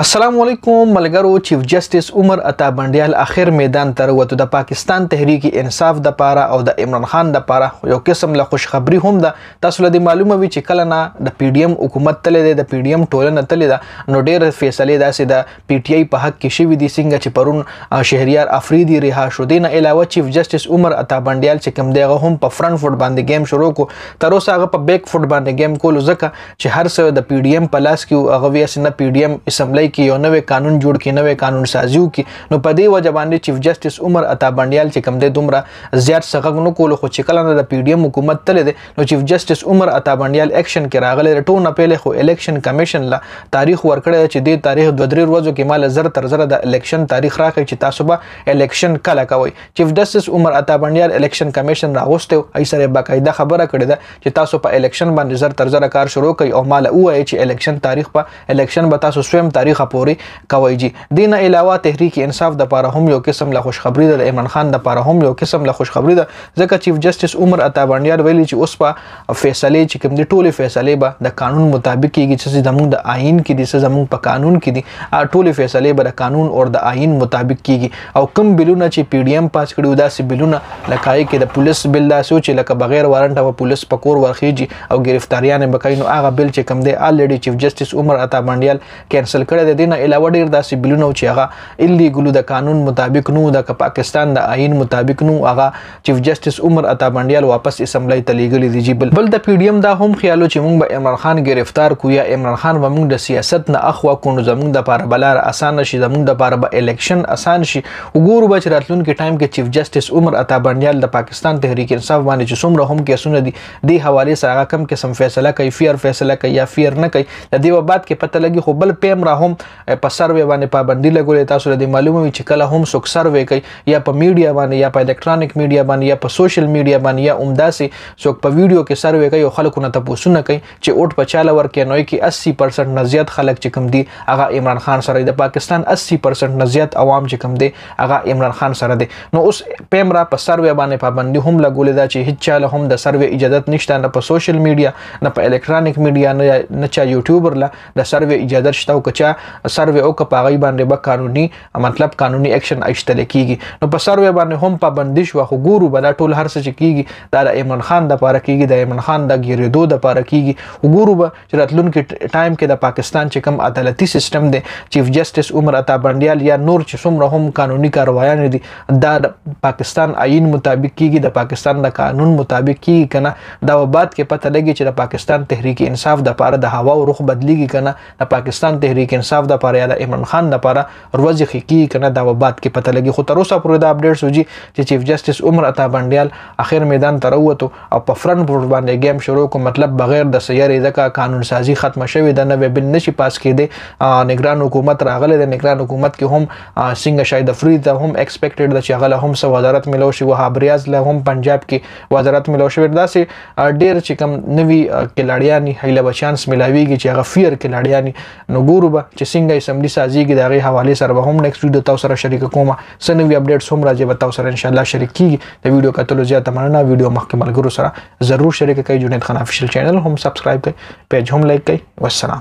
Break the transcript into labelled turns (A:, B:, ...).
A: السلام علیکم ملګرو چیف جسټس عمر عطا بندیال اخر میدان تر وته د پاکستان تحریک انصاف د پاره او د عمران خان د پاره یو قسم له خوشخبری هم ده تاسو لدی معلومه وی چې کله نه د پی ډی ایم حکومت تل دی د پی ډی ایم ټولنه تل ده نو ډیر فیصله داسې د پی ټی آی په حق کې شوې دي څنګه چې پرون شهریار افریدی رها شو دین علاوه چیف جسټس عمر عطا بندیال چې کوم دیغه هم په فرنٹ فوټ باندې گیم شروع کو تر اوسه هغه په بیک فوټ باندې گیم کول زکه چې هر څه د پی ډی ایم په لاس کې هغه وی اسنه پی ډی ایم اسمبلی کې یو نوې قانون جوړ کړي نوې قانون سازیو کې نو په دې وجه باندې چیف جسټس عمر عطا بندیال چې کم دې دومره زیات څنګه نو کول خو چې کله نه د پی ډی ایم حکومت تل دي نو چیف جسټس عمر عطا بندیال اکشن کې راغلی رټونه پیله خو الیکشن کمیشن لا تاریخ ورکړی چې د تاریخ دوه درې ورځو کې مال زر تر زر د الیکشن تاریخ راکړي چې تاسو به الیکشن کله کوي چیف جسټس عمر عطا بندیال الیکشن کمیشن راغوسته ای سره باقاعده خبره کړې ده چې تاسو په الیکشن باندې زر تر زر کار شروع کړئ او مال وایي چې الیکشن تاریخ په الیکشن به تاسو سویم تاریخ تاریخ پورې کوي جی دین علاوه تحریک انصاف د پاره هم یو قسم له خوشخبری د عمران خان د پاره هم یو قسم له خوشخبری ده ځکه چیف جسټس عمر عطا باندیار ویلي چې اوس په فیصله چې کوم دي ټوله فیصله به د قانون مطابق کیږي چې زموږ د آئین کې دي چې زموږ په قانون کې دي ټوله فیصله به د قانون او د آئین مطابق کیږي او کم بلونه چې پی ډی ایم پاس کړي داسې بلونه لکه کې د پولیس بل دا سوچ لکه بغیر وارنټ او پولیس پکور ورخیږي او گرفتاریان به کوي نو هغه بل چې کم دی الډي چیف جسټس عمر عطا منډیال کینسل کړ کړی د دینه علاوه ډیر داسې بلونه چې هغه الیګلو د قانون مطابق نو د پاکستان د آئین مطابق نو هغه چیف جسټس عمر عطا بندیال واپس اسمبلی ته لیږلي دي جی بل بل د پی ډی ایم دا هم خیالو چې موږ به عمران خان گرفتار کو یا عمران خان به موږ د سیاست نه اخوا کو نو زموږ د پاره بلار اسانه شي زموږ د پاره به الیکشن اسان شي وګورو به چې راتلونکي ټایم کې چیف جسټس عمر عطا بندیال د پاکستان تحریک انصاف باندې چې څومره هم کیسونه دي د حواله سره کم قسم فیصله کوي فیر فیصله کوي یا فیر نه کوي د دې وبات کې پته لګي خو بل پیم را هم هم په سروې باندې پابندي لګولې تاسو د معلومه وي چې کله هم څوک سروې کوي یا په میډیا باندې یا په الکترونیک میډیا باندې یا په سوشل میډیا باندې یا عمداسي څوک په ویډیو کې سروې کوي او خلکو نه تاسوونه کوي چې اوټ په چاله ورکې نوې کې 80% نه زیات خلک چې کم دي هغه عمران خان سره د پاکستان 80% نه زیات عوام چې کم دي هغه عمران خان سره دي نو اوس پیمرا په سروې باندې پابندي هم لګولې ده چې هیڅ چاله هم د سروې اجازه نشته نه په سوشل میډیا نه په الکترونیک میډیا نه چا یوټیوبر لا د سروې اجازه شته او کچا سروې او که پاغي باندې به قانوني مطلب قانوني اکشن اخیستل کیږي نو په سروې باندې هم پابندیش واخو ګورو بل ټول هر څه چې کیږي دا د ایمن خان د پاره کیږي د ایمن خان د ګیریدو د پاره کیږي وګورو به چې راتلونکي ټایم کې د پاکستان چې کوم عدالتي سیستم دی چیف جسټس عمر عطا بندیال یا نور چې څومره هم قانوني کاروایان دي دا د پاکستان آئین مطابق کیږي د پاکستان د قانون مطابق کیږي کنه دا وبات کې پته لګي چې د پاکستان تحریک انصاف د پاره د هوا او رخ بدلیږي کنه د پاکستان تحریک انصاف انصاف د پاره یا د عمران خان د پاره ورځ حقيقي کنه دا وبات کې پته لګي خو تر اوسه پورې دا اپډیټ سوجي چې چیف جسټس عمر عطا بنديال اخر میدان تر وته او په فرن پور باندې گیم شروع کو مطلب بغیر د سیارې ځکه قانون سازي ختمه شوې د نوې بل نشي پاس کېده نگران حکومت راغله د نگران حکومت کې هم سنگ شاید فرید هم ایکسپیکټډ د چې هغه هم سو وزارت ملو شي وهاب ریاض له هم پنجاب کې وزارت ملو شوې داسې ډېر چې کم نوي کلاړیانی هیله بچانس ملاويږي چې هغه فیر کلاړیانی نو ګورو به چې څنګه اسمبلی سازيږي دغه حواله سره به هم نیکسټ ویډیو تاسو سره شریک کوم سنوي اپډیټس هم راځي به تاسو سره ان شاء الله شریک کیږي د ویډیو کتلو زیاته مننه ویډیو مخکې ملګرو سره ضرور شریک کړئ جنید خان افیشل چینل هم سبسکرایب کړئ پیج هم لایک کړئ والسلام